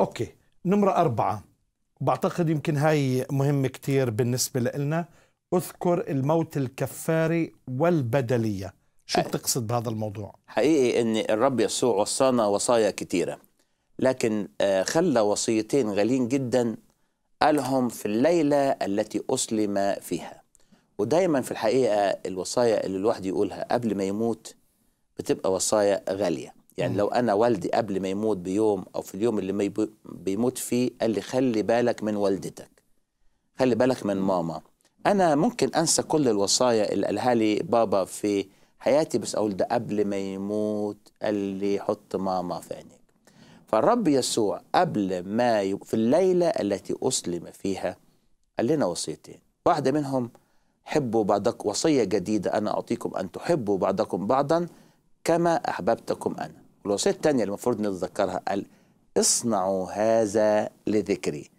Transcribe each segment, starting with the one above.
اوكي نمرة أربعة بعتقد يمكن هاي مهمة كتير بالنسبة لنا اذكر الموت الكفاري والبدلية شو بتقصد بهذا الموضوع؟ حقيقي أن الرب يسوع وصانا وصايا كتيرة لكن آه، خلى وصيتين غاليين جدا قالهم في الليلة التي أسلم فيها ودايما في الحقيقة الوصايا اللي الواحد يقولها قبل ما يموت بتبقى وصايا غالية يعني لو انا والدي قبل ما يموت بيوم او في اليوم اللي بيموت فيه قال لي خلي بالك من والدتك خلي بالك من ماما انا ممكن انسى كل الوصايا اللي قالها لي بابا في حياتي بس اقول ده قبل ما يموت قال لي حط ماما في عينيك فالرب يسوع قبل ما ي... في الليله التي اسلم فيها قال لنا وصيتين واحده منهم حبوا بعضكم وصيه جديده انا اعطيكم ان تحبوا بعضكم بعضا كما أحببتكم أنا الوصيه الثانية اللي المفروض نتذكرها قال اصنعوا هذا لذكري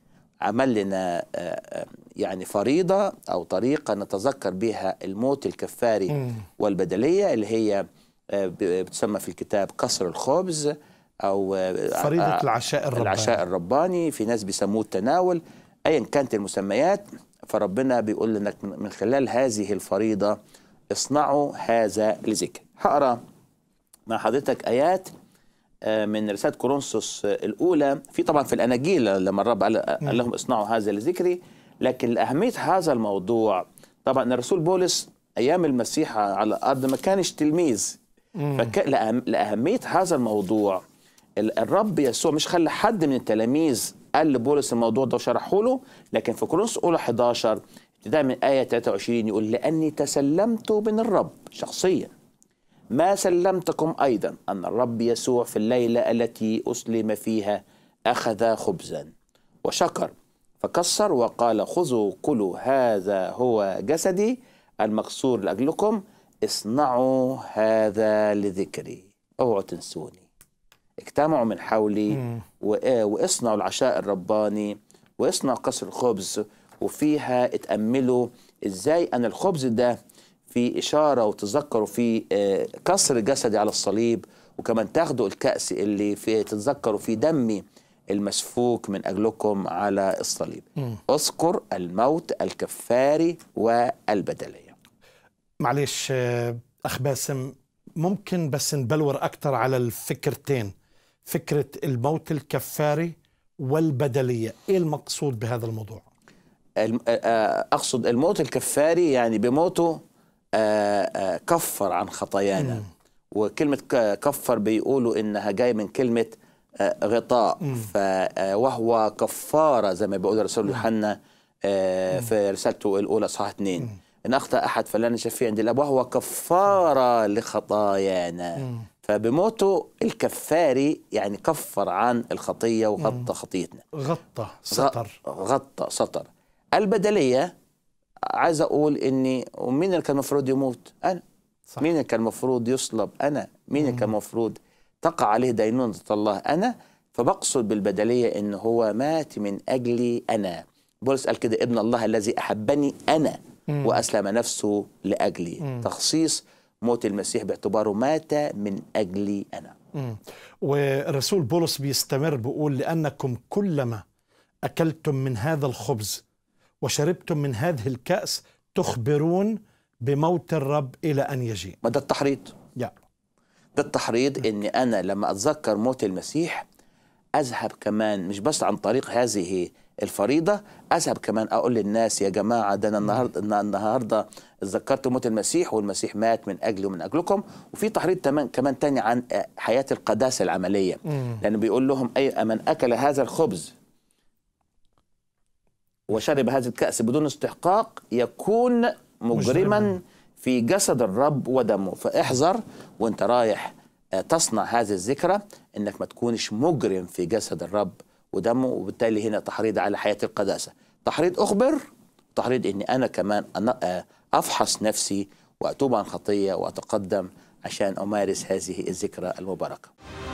عمل لنا آه، آه، يعني فريضة أو طريقة نتذكر بها الموت الكفاري والبدلية اللي هي آه، بتسمى في الكتاب كسر الخبز أو فريضة العشاء الرباني العشاء الرباني في ناس بيسموه التناول أيا كانت المسميات فربنا بيقول لك من خلال هذه الفريضة اصنعوا هذا لذكر هقرأ مع حضرتك آيات آه، من رسالة كورنثوس آه، الأولى في طبعا في الأناجيل لما الرب قال آه، لهم اصنعوا هذا لذكري لكن أهمية هذا الموضوع طبعا الرسول بولس أيام المسيح على الأرض ما كانش تلميذ لأهمية هذا الموضوع الرب يسوع مش خلى حد من التلاميذ قال لبولس الموضوع ده وشرحه له لكن في كورنثوس الأولى 11 ابتداء من آية 23 يقول لأني تسلمت من الرب شخصيا ما سلمتكم أيضا أن الرب يسوع في الليلة التي أسلم فيها أخذ خبزا وشكر فكسر وقال خذوا كلوا هذا هو جسدي المكسور لأجلكم اصنعوا هذا لذكري اوعوا تنسوني اجتمعوا من حولي آه، واصنعوا العشاء الرباني واصنعوا كسر الخبز وفيها اتأملوا ازاي أن الخبز ده في إشارة وتذكروا في آه، كسر جسدي على الصليب وكمان تاخدوا الكأس اللي في تتذكروا في دمي المسفوك من أجلكم على الصليب م. أذكر الموت الكفاري والبدلية معلش آه، أخ باسم ممكن بس نبلور أكتر على الفكرتين فكرة الموت الكفاري والبدلية إيه المقصود بهذا الموضوع؟ آه، أقصد الموت الكفاري يعني بموته كفر عن خطايانا وكلمة كفر بيقولوا إنها جاية من كلمة آه، غطاء آه، وهو كفارة زي ما بيقول الرسول يوحنا آه، في رسالته الأولى صح اثنين إن أخطأ أحد فلن فيه عند الأب وهو كفارة لخطايانا فبموته الكفاري يعني كفر عن الخطية وغطى خطيتنا غطى سطر غطى سطر البدلية عايز اقول اني ومين اللي كان المفروض يموت انا صح. مين اللي كان المفروض يصلب انا مين اللي كان المفروض تقع عليه دينونة الله انا فبقصد بالبدليه ان هو مات من اجلي انا بولس قال كده ابن الله الذي احبني انا واسلم نفسه لاجلي مم. تخصيص موت المسيح باعتباره مات من اجلي انا مم. ورسول بولس بيستمر بيقول لانكم كلما اكلتم من هذا الخبز وشربتم من هذه الكأس تخبرون بموت الرب إلى أن يجيء ما ده التحريض يا ده التحريض أني أنا لما أتذكر موت المسيح أذهب كمان مش بس عن طريق هذه الفريضة أذهب كمان أقول للناس يا جماعة ده أنا النهاردة النهاردة اتذكرت موت المسيح والمسيح مات من أجلي ومن أجلكم وفي تحريض كمان تاني عن آه، حياة القداسة العملية لأنه بيقول لهم أي من أكل هذا الخبز وشرب هذا الكأس بدون استحقاق يكون مجرما في جسد الرب ودمه فاحذر وانت رايح آه، تصنع هذه الذكرى انك ما تكونش مجرم في جسد الرب ودمه وبالتالي هنا تحريض على حياة القداسة تحريض أخبر تحريض أني أنا كمان أنا آه، أفحص نفسي وأتوب عن خطية وأتقدم عشان أمارس هذه الذكرى المباركة